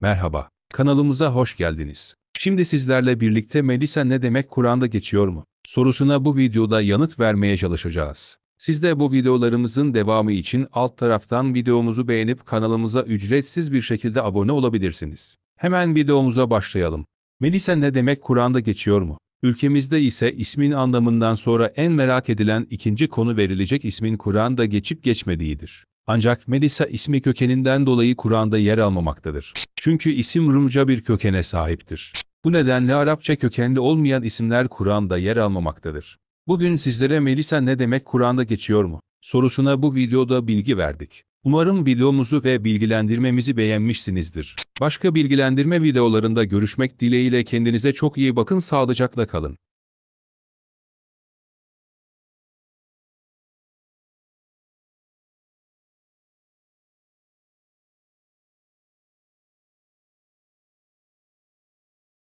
Merhaba, kanalımıza hoş geldiniz. Şimdi sizlerle birlikte Melisa ne demek Kur'an'da geçiyor mu? Sorusuna bu videoda yanıt vermeye çalışacağız. Siz de bu videolarımızın devamı için alt taraftan videomuzu beğenip kanalımıza ücretsiz bir şekilde abone olabilirsiniz. Hemen videomuza başlayalım. Melisa ne demek Kur'an'da geçiyor mu? Ülkemizde ise ismin anlamından sonra en merak edilen ikinci konu verilecek ismin Kur'an'da geçip geçmediğidir. Ancak Melisa ismi kökeninden dolayı Kur'an'da yer almamaktadır. Çünkü isim Rumca bir kökene sahiptir. Bu nedenle Arapça kökenli olmayan isimler Kur'an'da yer almamaktadır. Bugün sizlere Melisa ne demek Kur'an'da geçiyor mu? sorusuna bu videoda bilgi verdik. Umarım videomuzu ve bilgilendirmemizi beğenmişsinizdir. Başka bilgilendirme videolarında görüşmek dileğiyle kendinize çok iyi bakın sağlıcakla kalın.